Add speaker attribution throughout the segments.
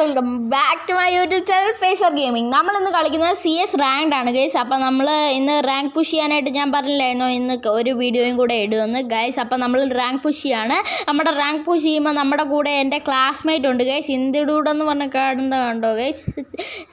Speaker 1: welcome back to my YouTube channel Phaser gaming നമ്മൾ ഇന്ന് കളിക്കുന്നത് സി എസ് റാങ്ക്ഡ് ആണ് ഗൈസ് അപ്പോൾ നമ്മൾ ഇന്ന് റാങ്ക് പുഷ് ചെയ്യാനായിട്ട് ഞാൻ പറഞ്ഞില്ലായിരുന്നു ഇന്ന് ഒരു വീഡിയോയും കൂടെ ഇടുമെന്ന് ഗൈസ് അപ്പോൾ നമ്മൾ റാങ്ക് പുഷ് ചെയ്യാണ് നമ്മുടെ റാങ്ക് പുഷ് ചെയ്യുമ്പോൾ നമ്മുടെ കൂടെ എൻ്റെ ക്ലാസ്മേറ്റ് ഉണ്ട് ഗൈസ് ഇന്ത്യയുടെ എന്ന് പറഞ്ഞ കാണുന്ന കണ്ടോ ഗൈസ്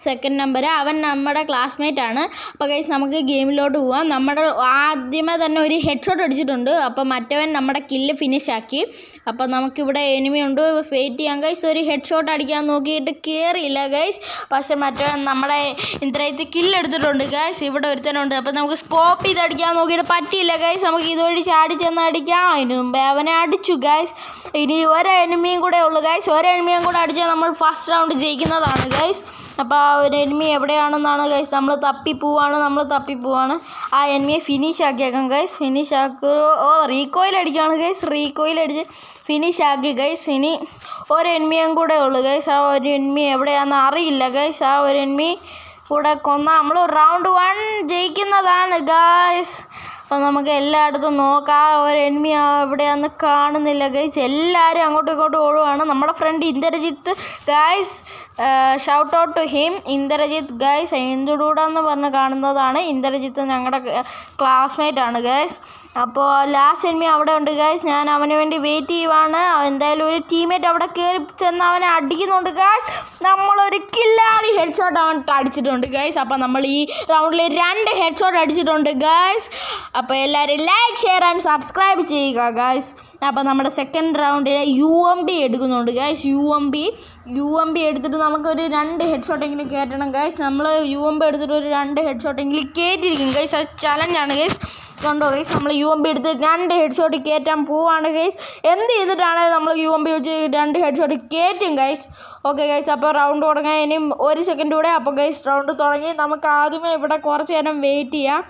Speaker 1: സെക്കൻഡ് നമ്പർ അവൻ നമ്മുടെ ക്ലാസ്മേറ്റ് ആണ് അപ്പോൾ ഗൈസ് നമുക്ക് ഗെയിമിലോട്ട് പോവാം നമ്മുടെ ആദ്യമേ തന്നെ ഒരു ഹെഡ് ഷോട്ട് അടിച്ചിട്ടുണ്ട് അപ്പോൾ മറ്റവൻ നമ്മുടെ കില്ല് ഫിനിഷ് ആക്കി അപ്പോൾ നമുക്കിവിടെ എനിമി ഉണ്ട് ഫെയ്റ്റ് ചെയ്യാം ഗൈസ് ഒരു ഹെഡ് ഷോട്ട് അടിക്കാൻ നോക്കിയിട്ട് കയറിയില്ല ഗൈസ് പക്ഷെ മറ്റേ നമ്മുടെ ഇന്ദ്രയത്ത് കില്ലെടുത്തിട്ടുണ്ട് ഗൈസ് ഇവിടെ ഒരുത്തനുണ്ട് അപ്പോൾ നമുക്ക് സ്കോപ്പ് ചെയ്ത് അടിക്കാൻ നോക്കിയിട്ട് പറ്റിയില്ല ഗൈസ് നമുക്ക് ഇതുവഴി ചാടി ചെന്ന് അടിക്കാം അതിന് മുമ്പേ അവനെ അടിച്ചു ഗൈസ് ഇനി ഒരു എനിമിയും കൂടെ ഉള്ളു ഗൈസ് ഒരു എനിമിയും കൂടെ അടിച്ചാൽ നമ്മൾ ഫസ്റ്റ് റൗണ്ട് ജയിക്കുന്നതാണ് ഗൈസ് അപ്പോൾ ആ ഒരു എനിമി എവിടെയാണെന്നാണ് ഗൈസ് നമ്മൾ തപ്പി പോവാണ് നമ്മൾ തപ്പി പോവാണ് ആ എനിമിയെ ഫിനിഷ് ആക്കിയേക്കാം ഗൈസ് ഫിനിഷ് ആക്കുക ഓ റീകോയിൽ അടിക്കുകയാണ് ഗൈസ് റീകോയിൽ അടിച്ച് ഫിനിഷ് ആക്കി ഗൈസ് ഇനി ഒരു എനിമിയും കൂടെ ഉള്ളു ഗൈസ് ആ ഒരു എനിമി എവിടെയാണെന്ന് അറിയില്ല ഗൈസ് ആ ഒരു എനിമി കൂടെ കൊന്ന നമ്മൾ റൗണ്ട് വൺ ജയിക്കുന്നതാണ് ഗൈസ് അപ്പം നമുക്ക് എല്ലായിടത്തും നോക്കാം ഒരു എനിമി എവിടെയാന്ന് കാണുന്നില്ല ഗൈസ് എല്ലാവരും അങ്ങോട്ടും ഇങ്ങോട്ടും ഓടുവാണ് നമ്മുടെ friend Indrajith guys shout out to him Indrajith guys ഇന്ദുഡൂഡ എന്ന് പറഞ്ഞ് കാണുന്നതാണ് ഇന്ദ്രജിത്ത് ഞങ്ങളുടെ ക്ലാസ്മേറ്റ് ആണ് ഗൈസ് അപ്പോൾ ലാസ്റ്റ് എനിമി അവിടെ ഉണ്ട് ഗൈസ് ഞാൻ അവന് വേണ്ടി വെയിറ്റ് ചെയ്യുവാണ് എന്തായാലും ഒരു ടീമേറ്റ് അവിടെ കയറി ചെന്ന് അവനെ അടിക്കുന്നുണ്ട് ഗൈസ് നമ്മളൊരു കില്ലാടി ഹെഡ് ഷോട്ട് അവൻ അടിച്ചിട്ടുണ്ട് ഗൈസ് അപ്പോൾ നമ്മൾ ഈ റൗണ്ടിൽ രണ്ട് ഹെഡ് ഷോട്ട് അടിച്ചിട്ടുണ്ട് ഗൈസ് അപ്പോൾ എല്ലാവരും ലൈക്ക് ഷെയർ ആൻഡ് സബ്സ്ക്രൈബ് ചെയ്യുക ഗൈസ് അപ്പോൾ നമ്മുടെ സെക്കൻഡ് റൗണ്ടിൽ യു എം ബി എടുക്കുന്നുണ്ട് guys U M B U M B എടുത്തിട്ട് നമുക്കൊരു രണ്ട് ഹെഡ് ഷോട്ടെങ്കിലും കയറ്റണം ഗൈസ് നമ്മൾ യു എം ബി എടുത്തിട്ട് ഒരു രണ്ട് ഹെഡ് ഷോട്ടെങ്കിലും കയറ്റിയിരിക്കും ഗൈസ് അത് ചലഞ്ചാണ് ഗൈസ് കണ്ടോ ഗൈസ് നമ്മൾ യു എം ബി എടുത്ത് രണ്ട് ഹെഡ് ഷോട്ട് കയറ്റാൻ പോവാണ് ഗൈസ് എന്ത് ചെയ്തിട്ടാണ് നമ്മൾ യു എം ബി വെച്ച് രണ്ട് ഹെഡ് ഷോട്ട് കയറ്റും ഗൈസ് ഓക്കെ ഗൈസ് അപ്പോൾ റൗണ്ട് തുടങ്ങാൻ ഇനിയും ഒരു സെക്കൻഡ് കൂടെ അപ്പോൾ ഗൈസ് റൗണ്ട് തുടങ്ങി നമുക്ക് ആദ്യമേ ഇവിടെ കുറച്ച് നേരം വെയിറ്റ് ചെയ്യാം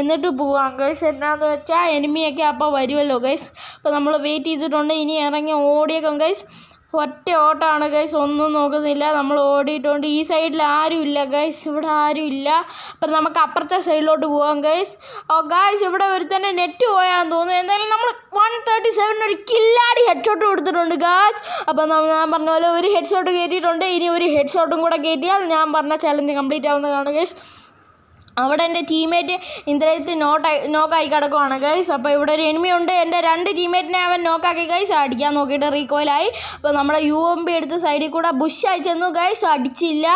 Speaker 1: എന്നിട്ട് പോവാം ഗൈസ് എന്നാന്ന് വെച്ചാൽ എനിമിയൊക്കെ അപ്പോൾ വരുമല്ലോ ഗൈസ് അപ്പോൾ നമ്മൾ വെയിറ്റ് ചെയ്തിട്ടുണ്ട് ഇനി ഇറങ്ങി ഓടിയേക്കും ഗൈസ് ഒറ്റ ഓട്ടമാണ് ഗൈസ് ഒന്നും നോക്കുന്നില്ല നമ്മൾ ഓടിയിട്ടുണ്ട് ഈ സൈഡിൽ ആരും ഇല്ല ഗൈസ് ഇവിടെ ആരും ഇല്ല അപ്പം നമുക്ക് അപ്പുറത്തെ സൈഡിലോട്ട് പോകാം ഗൈസ് ഓ ഗൈസ് ഇവിടെ ഒരുത്തന്നെ നെറ്റ് പോയാന്ന് തോന്നുന്നു എന്തായാലും നമ്മൾ വൺ തേർട്ടി സെവൻ ഒരു കില്ലാടി ഹെഡ്ഷോട്ട് കൊടുത്തിട്ടുണ്ട് ഗാസ് അപ്പം ഞാൻ പറഞ്ഞ പോലെ ഒരു ഹെഡ്ഷോട്ട് കയറ്റിയിട്ടുണ്ട് ഇനി ഒരു ഹെഡ്ഷോട്ടും കൂടെ കയറ്റിയാൽ ഞാൻ പറഞ്ഞ ചലഞ്ച് കംപ്ലീറ്റ് ആവുന്നതാണ് ഗൈസ് അവിടെ എൻ്റെ ടീമേറ്റ് ഇന്ദ്രജിത്ത് നോട്ട് നോക്കായി കിടക്കുവാണ് ഗൈസ് അപ്പോൾ ഇവിടെ ഒരു എനിമി ഉണ്ട് എൻ്റെ രണ്ട് ടീമേറ്റിനെ അവൻ നോക്കാക്കി ഗൈസ് അടിക്കാൻ നോക്കിയിട്ട് റീകോയിലായി അപ്പോൾ നമ്മുടെ യു എം പി എടുത്ത് സൈഡിൽ കൂടെ ബുഷായി ചെന്നു ഗൈസ് അടിച്ചില്ല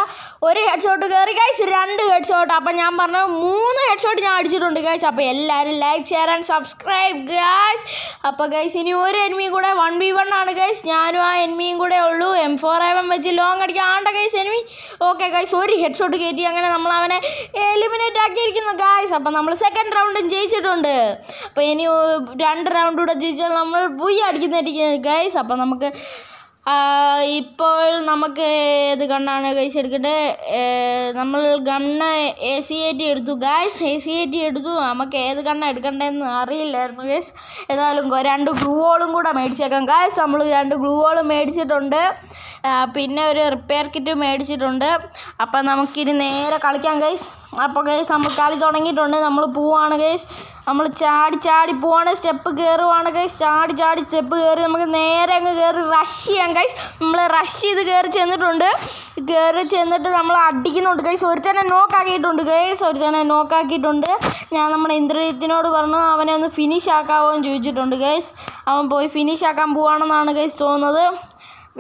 Speaker 1: ഒരു ഹെഡ് ഷോട്ട് കയറി ഗൈസ് രണ്ട് ഹെഡ് ഷോട്ട് അപ്പം ഞാൻ പറഞ്ഞു മൂന്ന് ഹെഡ് ഷോട്ട് ഞാൻ അടിച്ചിട്ടുണ്ട് ഗൈസ് അപ്പോൾ എല്ലാവരും like share and subscribe guys അപ്പോൾ ഗൈസ് ഇനി ഒരു എനിമിയും കൂടെ വൺ ബി വൺ ആണ് ഗൈസ് ഞാനും ആ എനിമിയും കൂടെ ഉള്ളൂ എം ഫോർ എം വെച്ച് ലോങ് അടിക്കാൻ ആണ്ട ഗൈസ് എനിമി ഓക്കെ ഗൈസ് ഒരു ഹെഡ് ഷോട്ട് കയറ്റി അങ്ങനെ നമ്മൾ അവനെ എലിമിനേറ്റ് ആക്കിയിരിക്കുന്നു ഗൈസ് അപ്പം നമ്മൾ സെക്കൻഡ് റൗണ്ടും ജയിച്ചിട്ടുണ്ട് അപ്പോൾ ഇനി രണ്ട് റൗണ്ട് കൂടെ ജയിച്ചാൽ നമ്മൾ ബുയ് അടിക്കുന്നതായിരിക്കും ഗൈസ് അപ്പം നമുക്ക് ഇപ്പോൾ നമുക്ക് ഏത് ഗണ്ണാണ് ഗൈസ് എടുക്കട്ടെ നമ്മൾ gun A C A T എടുത്തു guys A C A T എടുത്തു നമുക്ക് ഏത് ഗണ്ണ എടുക്കണ്ടെന്ന് അറിയില്ലായിരുന്നു ഗൈസ് ഏതായാലും രണ്ട് ഗ്ലൂവോളും കൂടെ മേടിച്ചേക്കാം ഗൈസ് നമ്മൾ രണ്ട് ഗ്ലൂവോളും മേടിച്ചിട്ടുണ്ട് പിന്നെ ഒരു റിപ്പയർ കിറ്റ് മേടിച്ചിട്ടുണ്ട് അപ്പം നമുക്കിനി നേരെ കളിക്കാം ഗൈസ് അപ്പോൾ ഗൈസ് നമ്മൾ കളി തുടങ്ങിയിട്ടുണ്ട് നമ്മൾ പോവാണ് ഗൈസ് നമ്മൾ ചാടി ചാടി പോവാണ് സ്റ്റെപ്പ് കയറുവാണ് ഗൈസ് ചാടി ചാടി സ്റ്റെപ്പ് കയറി നമുക്ക് നേരെ അങ്ങ് കയറി റഷ് ചെയ്യാം ഗൈസ് നമ്മൾ റഷ് ചെയ്ത് കയറി ചെന്നിട്ടുണ്ട് കയറി ചെന്നിട്ട് നമ്മൾ അടിക്കുന്നുണ്ട് ഗൈസ് ഒരുത്തനെ നോക്കാക്കിയിട്ടുണ്ട് ഗൈസ് ഒരുത്തനെ നോക്കാക്കിയിട്ടുണ്ട് ഞാൻ നമ്മുടെ ഇന്ദ്രജിത്തിനോട് പറഞ്ഞു അവനെ ഒന്ന് ഫിനിഷ് ആക്കാവോ എന്ന് ചോദിച്ചിട്ടുണ്ട് ഗൈസ് അവൻ പോയി ഫിനിഷ് ആക്കാൻ പോവാണെന്നാണ് ഗൈസ് തോന്നുന്നത്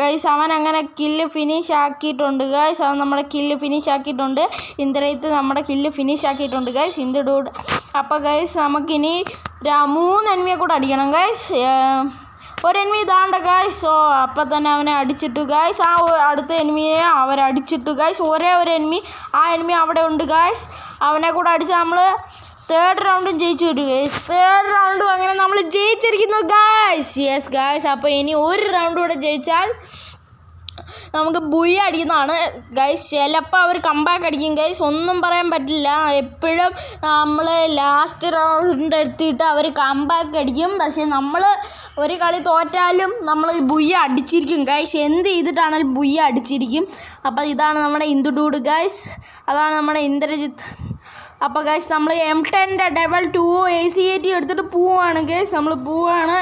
Speaker 1: ഗൈസ് അവൻ അങ്ങനെ കില്ല് ഫിനിഷ് ആക്കിയിട്ടുണ്ട് ഗൈസ് അവൻ നമ്മുടെ കില്ല് ഫിനിഷ് ആക്കിയിട്ടുണ്ട് ഇന്ദ്രയിത്ത് നമ്മുടെ കില്ല് ഫിനിഷ് ആക്കിയിട്ടുണ്ട് ഗൈസ് ഇന്ത് ഡൂഡ് അപ്പോൾ ഗൈസ് നമുക്കിനി മൂന്ന് എനിമിയെ കൂടെ അടിക്കണം ഗൈസ് ഒരു എനിമി ഇതാണ്ട ഗൈസ് ഓ അപ്പം തന്നെ അവനെ അടിച്ചിട്ടു ഗൈസ് ആ അടുത്ത എൻമിയെ അവരടിച്ചിട്ടു ഗൈസ് ഒരേ ഒരു എനിമി ആ എനിമി അവിടെ ഉണ്ട് ഗൈസ് അവനെ കൂടെ അടിച്ച് നമ്മൾ തേർഡ് റൗണ്ടും ജയിച്ചു വിട്ടു ഗൈസ് തേർഡ് റൗണ്ടും അങ്ങനെ നമ്മൾ ജയിച്ചിരിക്കുന്നു ഗായ്സ് യെസ് ഗായ്സ് അപ്പോൾ ഇനി ഒരു റൗണ്ട് കൂടെ ജയിച്ചാൽ നമുക്ക് ബുയ അടിക്കുന്നതാണ് ഗൈസ് ചിലപ്പോൾ അവർ കമ്പാക്ക് അടിക്കും ഗൈസ് ഒന്നും പറയാൻ പറ്റില്ല എപ്പോഴും നമ്മൾ ലാസ്റ്റ് റൗണ്ട് എടുത്തിട്ട് അവർ കമ്പാക്ക് അടിക്കും പക്ഷേ നമ്മൾ ഒരു കളി തോറ്റാലും നമ്മൾ ബുയ അടിച്ചിരിക്കും ഗൈസ് എന്ത് ചെയ്തിട്ടാണെങ്കിലും ബുയ അടിച്ചിരിക്കും അപ്പോൾ ഇതാണ് നമ്മുടെ ഇന്ദുഡൂഡ് ഗൈസ് അതാണ് നമ്മുടെ ഇന്ദ്രജിത്ത് അപ്പോൾ ഗൈസ് നമ്മൾ എം ടെൻ്റെ double two A C A T എടുത്തിട്ട് പോവാണ് ഗൈസ് നമ്മൾ പോവാണ്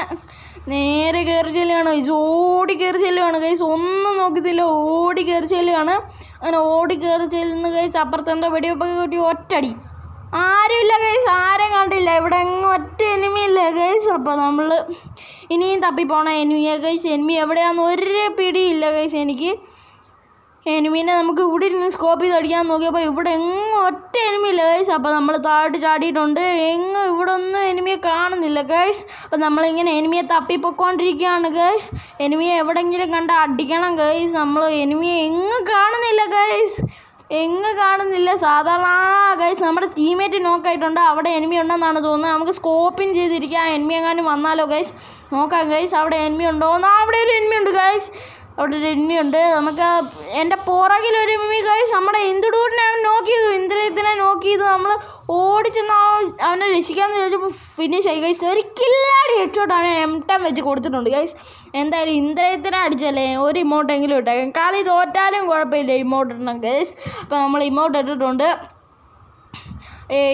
Speaker 1: നേരെ കയറി ചെല്ലുകയാണ് ഗൈസ് ഓടി കയറി ചെല്ലുകയാണ് ഗൈസ് ഒന്നും നോക്കത്തില്ല ഓടി കയറി ചെല്ലുകയാണ് അങ്ങനെ ഓടി കയറി ചെല്ലുന്ന ഗൈസ് അപ്പുറത്തെന്തോ വെടിവെപ്പൊക്കെ കിട്ടി ഒറ്റടി ആരുമില്ല ഗൈസ് ആരും കണ്ടില്ല ഇവിടെ എങ്ങും ഒറ്റ എനിമിയില്ല ഗൈസ് അപ്പോൾ നമ്മൾ ഇനിയും തപ്പിപ്പോണ എനിമിയാണ് ഗൈസ് എനിമി എവിടെയാണെന്ന് ഒരു പിടിയില്ല ഗൈസ് എനിക്ക് എനിമീനെ നമുക്ക് ഇവിടെ ഇരുന്ന് സ്കോപ്പ് ചെയ്ത് അടിക്കാൻ നോക്കിയപ്പോൾ ഇവിടെ എങ്ങും ഒറ്റ എനിമി ഇല്ല ഗൈസ് അപ്പോൾ നമ്മൾ താഴോട്ട് ചാടിയിട്ടുണ്ട് എങ്ങും ഇവിടെ ഒന്നും എനിമിയെ കാണുന്നില്ല ഗൈസ് അപ്പോൾ നമ്മളിങ്ങനെ എനിമിയെ തപ്പിപ്പോയിക്കൊണ്ടിരിക്കുകയാണ് ഗൈസ് എനിമിയെ എവിടെയെങ്കിലും കണ്ട് അടിക്കണം ഗൈസ് നമ്മൾ എനിമിയെ എങ്ങും കാണുന്നില്ല ഗൈസ് എങ്ങ് കാണുന്നില്ല സാധാരണ ഗൈസ് നമ്മുടെ ടീമേറ്റ് നോക്കായിട്ടുണ്ട് അവിടെ എനിമി ഉണ്ടെന്നാണ് തോന്നുന്നത് നമുക്ക് സ്കോപ്പിങ് ചെയ്തിരിക്കുക ആ എനിമി എങ്ങാനും വന്നാലോ ഗൈസ് നോക്കാം ഗൈസ് അവിടെ എനിമി ഉണ്ടോ അവിടെ ഒരു എനിമി ഉണ്ട് ഗൈസ് അവിടെ ഒരു ഉണ്ട് നമുക്ക് എൻ്റെ പുറകിലൊരു എനിമി ഗൈസ് നമ്മുടെ ഇന്ദുടൂടിനെ അവൻ നോക്കി ചെയ്തു ഇന്ദ്രിയത്തിനെ നോക്കി ചെയ്തു നമ്മൾ ഓടിച്ചെന്ന് അവനെ രക്ഷിക്കാമെന്ന് ചോദിച്ചപ്പോൾ ഫിനിഷ് ആയി ഗൈസ് ഒരു കില്ലാടി അവനെ എം ടെം വെച്ച് കൊടുത്തിട്ടുണ്ട് കൈസ് എന്തായാലും ഇന്ദ്രജിത്തിനെ അടിച്ചല്ലേ ഒരു ഇമോട്ടെങ്കിലും ഇട്ടേക്കാം കളി തോറ്റാലും കുഴപ്പമില്ല ഇമോട്ട് ഇടണം കൈസ് അപ്പോൾ നമ്മൾ ഇമോട്ട് ഇട്ടിട്ടുണ്ട്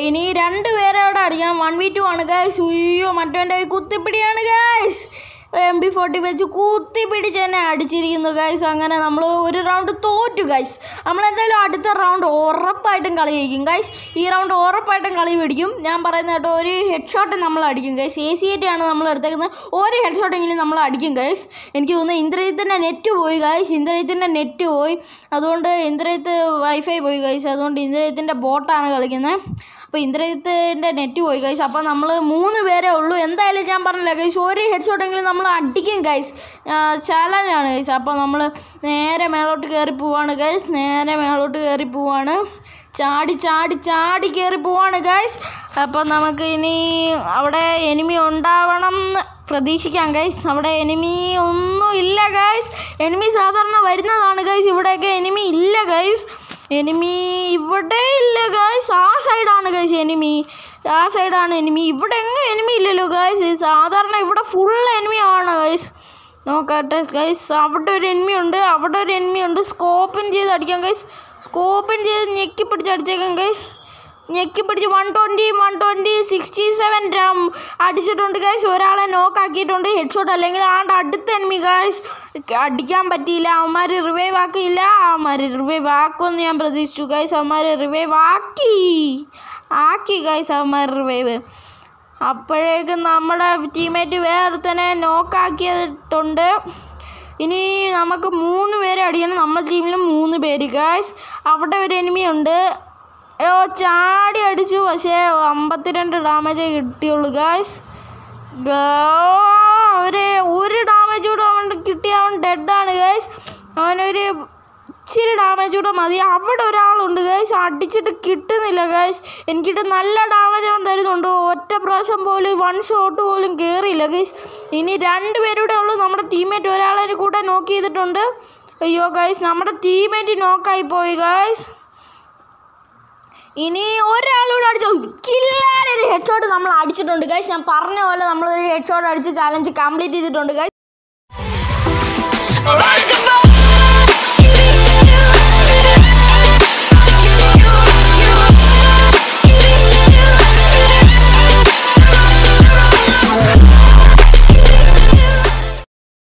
Speaker 1: ഇനി രണ്ട് അവിടെ അടിക്കണം വൺ വി ടു ആണ് കൈസ് ഉയ്യോ മറ്റവൻ്റെ കുത്തിപ്പിടിയാണ് കൈസ് എം ബി ഫോർട്ടി വെച്ച് കുത്തി പിടിച്ച് തന്നെ അടിച്ചിരിക്കുന്നു ഗൈസ് അങ്ങനെ നമ്മൾ ഒരു റൗണ്ട് തോറ്റു ഗൈസ് നമ്മളെന്തായാലും അടുത്ത റൗണ്ട് ഉറപ്പായിട്ടും കളി ജയിക്കും ഗൈസ് ഈ റൗണ്ട് ഉറപ്പായിട്ടും കളി പിടിക്കും ഞാൻ പറയുന്ന കേട്ടോ ഒരു ഹെഡ് ഷോട്ട് നമ്മൾ അടിക്കും ഗൈസ് എ സി ആണ് നമ്മൾ എടുത്തേക്കുന്നത് ഒരു ഹെഡ് ഷോട്ടെങ്കിലും നമ്മൾ അടിക്കും ഗൈസ് എനിക്ക് തോന്നുന്നു ഇന്ദ്രജിത്തിൻ്റെ നെറ്റ് പോയി ഗൈസ് ഇന്ദ്രജിത്തിൻ്റെ നെറ്റ് പോയി അതുകൊണ്ട് ഇന്ദ്രജിത്ത് വൈഫൈ പോയി ഗൈസ് അതുകൊണ്ട് ഇന്ദ്രജിത്തിൻ്റെ ബോട്ടാണ് കളിക്കുന്നത് അപ്പോൾ ഇന്ദ്രജിത്തിൻ്റെ നെറ്റ് പോയി ഗൈസ് അപ്പോൾ നമ്മൾ മൂന്ന് പേരെ ഉള്ളൂ എന്തായാലും ഞാൻ പറഞ്ഞില്ല ഗൈസ് ഒരു ഹെഡ് ഷോട്ടെങ്കിലും നമ്മൾ നമ്മൾ അടിക്കും ഗൈസ് ചാലഞ്ചാണ് ഗൈസ് അപ്പോൾ നമ്മൾ നേരെ മേളോട്ട് കയറി പോവാണ് ഗൈസ് നേരെ മേളോട്ട് കയറി പോവാണ് ചാടി ചാടി ചാടി കയറി പോവാണ് ഗൈസ് അപ്പോൾ നമുക്ക് ഇനി അവിടെ എനിമി ഉണ്ടാവണം പ്രതീക്ഷിക്കാം ഗൈസ് അവിടെ എനിമി ഒന്നും ഇല്ല ഗൈസ് എനിമി സാധാരണ വരുന്നതാണ് ഗൈസ് ഇവിടെയൊക്കെ എനിമി ഇല്ല ഗൈസ് എനിമി ഇവിടെ ഇല്ല ഗായ്സ് ആ സൈഡാണ് ഗൈസ് എനിമി ആ സൈഡാണ് എനിമി ഇവിടെ എങ്ങും എനിമി ഇല്ലല്ലോ ഗായ്സ് സാധാരണ ഇവിടെ ഫുൾ എനിമി ആണ് ഗൈസ് നോക്കട്ടെ ഗൈസ് അവിടെ ഒരു എനിമി ഉണ്ട് അവിടെ ഒരു എനിമി ഉണ്ട് സ്കോപ്പിൻ ചെയ്ത് അടിക്കാം ഗൈസ് സ്കോപ്പിൻ ചെയ്ത് ഞെക്കി പിടിച്ച് അടിച്ചേക്കാം ഗൈസ് ഞെക്കി പിടിച്ച് one twenty one twenty sixty seven അടിച്ചിട്ടുണ്ട് ഗൈസ് ഒരാളെ നോക്കാക്കിയിട്ടുണ്ട് ഹെഡ് ഷോട്ട് അല്ലെങ്കിൽ ആണ്ട് അടുത്ത എനിമി ഗൈസ് അടിക്കാൻ പറ്റിയില്ല അവന്മാർ റിവൈവ് ആക്കിയില്ല അവന്മാർ റിവൈവ് ആക്കുമെന്ന് ഞാൻ പ്രതീക്ഷിച്ചു ഗൈസ് അവന്മാർ റിവൈവ് ആക്കി ആക്കി ഗൈസ് അവന്മാർ റിവൈവ് അപ്പോഴേക്കും നമ്മുടെ ടീമേറ്റ് വേറെ തന്നെ നോക്കാക്കിയിട്ടുണ്ട് ഇനി നമുക്ക് മൂന്ന് പേരെ അടിക്കണം നമ്മുടെ ടീമിൽ മൂന്ന് പേര് ഗൈസ് അവിടെ ഒരു എനിമി ഉണ്ട് ഓ ചാടി അടിച്ചു പക്ഷേ അമ്പത്തിരണ്ട് ഡാമേജേ കിട്ടിയുള്ളൂ ഗായ്സ് അവര് ഒരു ഡാമേജ് കൂടെ അവൻ കിട്ടിയ അവൻ ഡെഡാണ് ഗൈസ് അവനൊരു ഇച്ചിരി ഡാമേജ് കൂടെ മതി അവിടെ ഒരാളുണ്ട് ഗൈസ് അടിച്ചിട്ട് കിട്ടുന്നില്ല ഗൈസ് എനിക്കിട്ട് നല്ല ഡാമേജ് അവൻ തരുന്നുണ്ട് ഒറ്റ പ്രാവശ്യം പോലും വൺ ഷോട്ട് പോലും കയറിയില്ല ഗൈസ് ഇനി രണ്ട് പേരുടെ ഉള്ളൂ നമ്മുടെ ടീമേറ്റ് ഒരാളെ കൂടെ നോക്ക് ചെയ്തിട്ടുണ്ട് അയ്യോ ഗൈസ് നമ്മുടെ ടീമേറ്റ് നോക്കായി പോയി ഗൈസ് ഇനി ഒരാളോട് അടിച്ച കില്ലാടെ ഒരു ഹെഡ് ഷോട്ട് നമ്മൾ അടിച്ചിട്ടുണ്ട് ഗൈസ് ഞാൻ പറഞ്ഞ പോലെ നമ്മളൊരു ഹെഡ് ഷോട്ട് അടിച്ച് ചാലഞ്ച് കംപ്ലീറ്റ് ചെയ്തിട്ടുണ്ട് ഗൈസ്